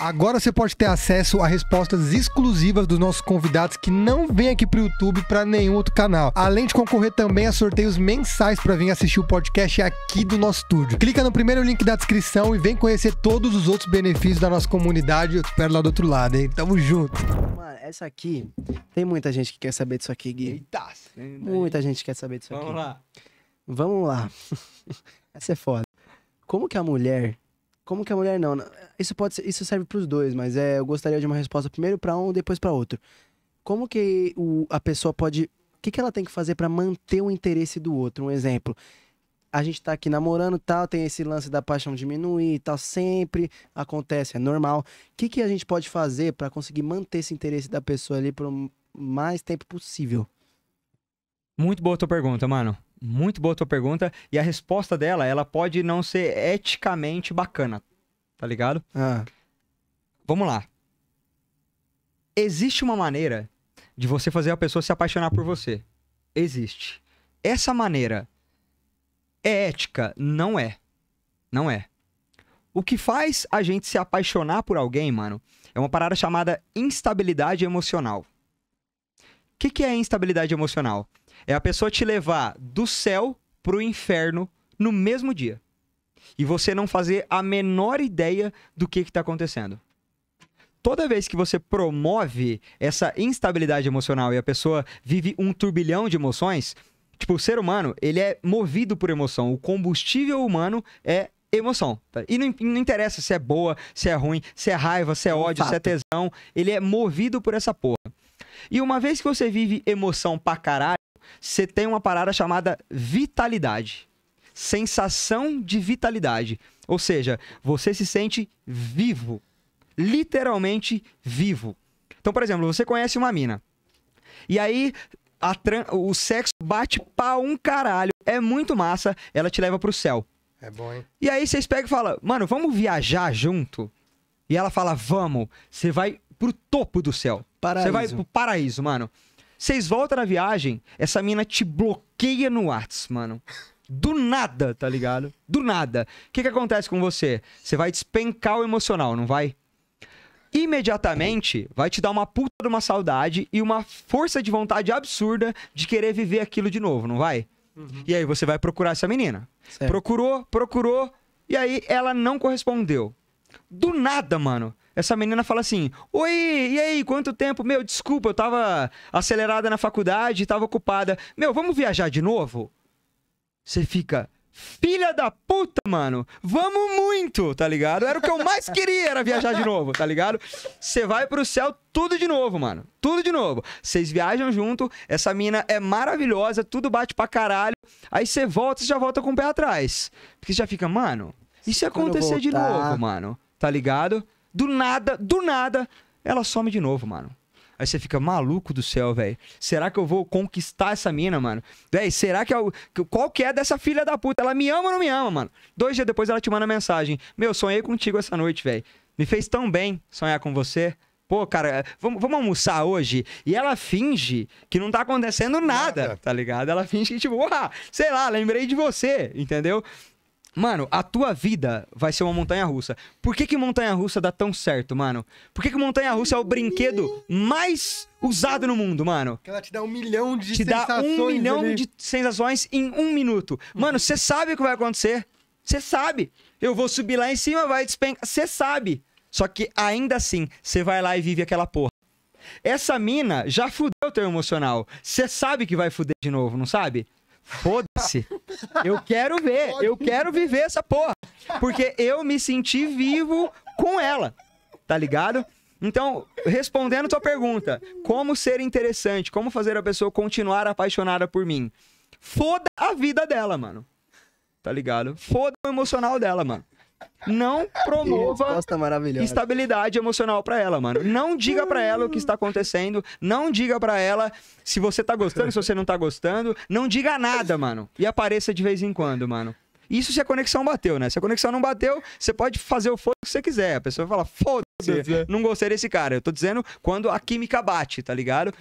Agora você pode ter acesso a respostas exclusivas dos nossos convidados que não vêm aqui para o YouTube para nenhum outro canal. Além de concorrer também a sorteios mensais para vir assistir o podcast aqui do nosso estúdio. Clica no primeiro link da descrição e vem conhecer todos os outros benefícios da nossa comunidade. Eu te espero lá do outro lado, hein? Tamo junto. Mano, essa aqui tem muita gente que quer saber disso aqui, Gui. Eita, muita gente quer saber disso Vamos aqui. Vamos lá. Vamos lá. essa é foda. Como que a mulher como que a mulher não? Isso pode ser, isso serve para os dois, mas é, eu gostaria de uma resposta primeiro para um, depois para outro. Como que o, a pessoa pode, o que, que ela tem que fazer para manter o interesse do outro? Um exemplo, a gente tá aqui namorando, tal, tem esse lance da paixão diminuir, tal, sempre acontece, é normal. O que, que a gente pode fazer para conseguir manter esse interesse da pessoa ali por mais tempo possível? Muito boa a tua pergunta, mano. Muito boa a tua pergunta. E a resposta dela, ela pode não ser eticamente bacana. Tá ligado? Ah. Vamos lá. Existe uma maneira de você fazer a pessoa se apaixonar por você. Existe. Essa maneira é ética? Não é. Não é. O que faz a gente se apaixonar por alguém, mano, é uma parada chamada instabilidade emocional. O que, que é instabilidade emocional? É a pessoa te levar do céu pro inferno no mesmo dia. E você não fazer a menor ideia do que está acontecendo. Toda vez que você promove essa instabilidade emocional e a pessoa vive um turbilhão de emoções, tipo, o ser humano, ele é movido por emoção. O combustível humano é emoção. Tá? E não, não, interessa se é boa, se é ruim, se é raiva, se é, é ódio, Fato. se é tesão. Ele é movido por essa porra. E uma vez que você vive emoção pra caralho, você tem uma parada chamada vitalidade. Sensação de vitalidade. Ou seja, você se sente vivo. Literalmente vivo. Então, por exemplo, você conhece uma mina. E aí, o sexo bate pra um caralho. É muito massa. Ela te leva pro céu. É bom, hein? E aí vocês pegam e falam, mano, vamos viajar junto? E ela fala, vamos. Você vai pro topo do céu. Paraíso. Você vai pro paraíso, mano. Vocês voltam na viagem, essa mina te bloqueia no WhatsApp, mano. Do nada, tá ligado? Do nada. O que, que acontece com você? Você vai despencar o emocional, não vai? Imediatamente vai te dar uma puta de uma saudade e uma força de vontade absurda de querer viver aquilo de novo, não vai? Uhum. E aí você vai procurar essa menina. Certo. Procurou, procurou, e aí ela não correspondeu. Do nada, mano. Essa menina fala assim: Oi, e aí, quanto tempo? Meu, desculpa, eu tava acelerada na faculdade, tava ocupada. Meu, vamos viajar de novo? Você fica. Filha da puta, mano. Vamos muito, tá ligado? Era o que eu mais queria, era viajar de novo, tá ligado? Você vai pro céu tudo de novo, mano. Tudo de novo. Vocês viajam junto, essa mina é maravilhosa, tudo bate pra caralho. Aí você volta, você já volta com o pé atrás. Porque já fica, mano, e se acontecer voltar... de novo, mano? Tá ligado? Do nada, do nada, ela some de novo, mano. Aí você fica maluco do céu, velho. Será que eu vou conquistar essa mina, mano? Véi, será que é o, Qual que é dessa filha da puta? Ela me ama ou não me ama, mano? Dois dias depois ela te manda mensagem. Meu, sonhei contigo essa noite, velho. Me fez tão bem sonhar com você. Pô, cara, vamos, vamos almoçar hoje? E ela finge que não tá acontecendo nada, nada. tá ligado? Ela finge que, tipo, sei lá, lembrei de você, entendeu? Mano, a tua vida vai ser uma montanha russa. Por que, que montanha russa dá tão certo, mano? Por que, que montanha russa é o brinquedo mais usado no mundo, mano? Que ela te dá um milhão de te sensações. Te dá um milhão ali. de sensações em um minuto. Mano, você sabe o que vai acontecer. Você sabe. Eu vou subir lá em cima, vai despencar. Você sabe. Só que ainda assim, você vai lá e vive aquela porra. Essa mina já fudeu teu emocional. Você sabe que vai fuder de novo, não sabe? Foda. Eu quero ver, eu quero viver essa porra. Porque eu me senti vivo com ela, tá ligado? Então, respondendo tua pergunta, como ser interessante, como fazer a pessoa continuar apaixonada por mim? Foda a vida dela, mano. Tá ligado? Foda o emocional dela, mano não promova estabilidade emocional para ela, mano. Não diga para ela o que está acontecendo, não diga para ela se você tá gostando, se você não tá gostando, não diga nada, mano. E apareça de vez em quando, mano. Isso se a conexão bateu, né? Se a conexão não bateu, você pode fazer o foda que você quiser. A pessoa fala foda-se, não gostei desse cara. Eu tô dizendo quando a química bate, tá ligado?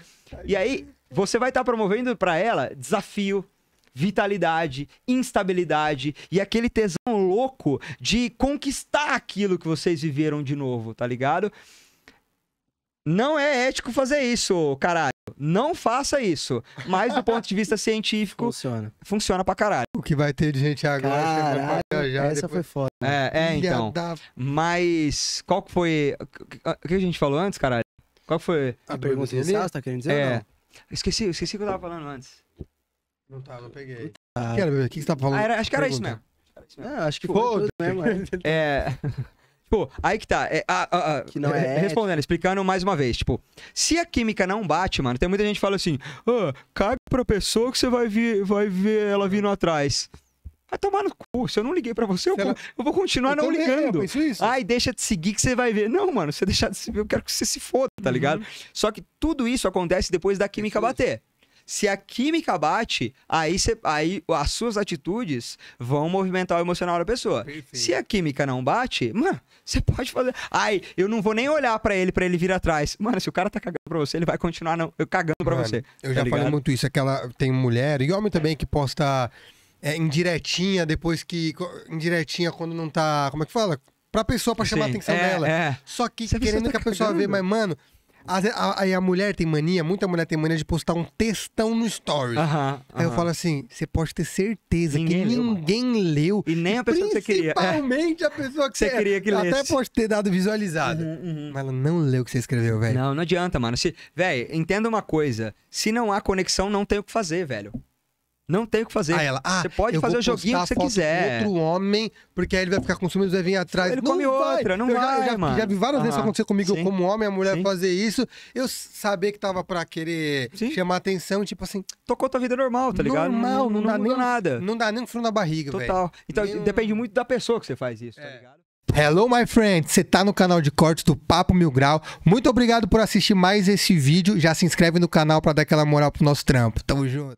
E aí, você vai estar tá promovendo para ela desafio, vitalidade, instabilidade e aquele tesão louco de conquistar aquilo que vocês viveram de novo, tá ligado? Não é ético fazer isso, caralho. Não faça isso. Mas do ponto de vista científico, funciona. Funciona pra caralho. O que vai ter de gente agora é caralho, já, Essa depois... foi foda. É, é então. Da... Mas qual que foi. O que a gente falou antes, caralho? Qual foi? A, a pergunta inicial, você tá querendo dizer? É. Esqueci, esqueci o que eu tava falando antes. Não tá, não peguei. Quero ver, o que você tá falando? Ah, era, acho que era isso mesmo. Ah, acho que foi tudo, mesmo. É. é. Tipo, aí que tá. É, a, a, a, que não é. Respondendo, explicando mais uma vez. Tipo, se a química não bate, mano, tem muita gente que fala assim: ah, caga pra pessoa que você vai ver, vai ver ela vindo atrás. Vai tomar no cu. Se eu não liguei pra você, eu, ela... eu, vou continuar eu não ligando. Bem, Ai, deixa de seguir que você vai ver. Não, mano, você deixar de seguir, eu quero que você se foda, tá uhum. ligado? Só que tudo isso acontece depois da química bater. Isso. Se a química bate, aí, cê, aí as suas atitudes vão movimentar o emocional da pessoa. Perfeito. Se a química não bate, mano, você pode fazer. Ai, eu não vou nem olhar para ele para ele vir atrás. Mano, se o cara tá cagando pra você, ele vai continuar não, eu cagando pra você. Eu tá já ligado? falei muito isso. Aquela. Tem mulher e homem também que posta é, indiretinha depois que. Indiretinha quando não tá. Como é que fala? Pra pessoa, pra chamar Sim, a atenção é, dela. É. Só que querendo tá que a pessoa vê, mas, mano, Aí a, a, mulher tem mania, muita mulher tem mania de postar um textão no story. Uh -huh, Aí eu falo assim: você pode ter certeza ninguém que ninguém leu. E nem a pessoa que você queria. É. Principalmente é. a pessoa que você, queria que lesse. Até pode ter dado visualizado. Uhum, uhum. Mas ela não leu o que você escreveu, velho. Não, não adianta, mano. Velho, entenda uma coisa: se não há conexão, não tem o que fazer, velho. Não tem o que fazer. ela, ah, você pode fazer o joguinho que você quiser. outro homem, porque aí ele vai ficar consumindo, vai vir atrás. Ele não come vai. outra, não eu vai, já, mano. Já vi várias ah, vezes acontecer comigo, sim. como homem, a mulher sim. fazer isso. Eu saber que tava pra querer sim. chamar atenção, tipo assim... Tocou tua vida normal, tá ligado? Normal, não, não, não dá nem nada. Não dá nem um frio na barriga, velho. Total. Véio. Então, nem... depende muito da pessoa que você faz isso, tá é. tá ligado? Hello, my friend! Você está no canal de cortes do Papo Mil Grau. Muito obrigado por assistir mais esse vídeo. Já se inscreve no canal para dar aquela moral pro nosso trampo. Tamo junto!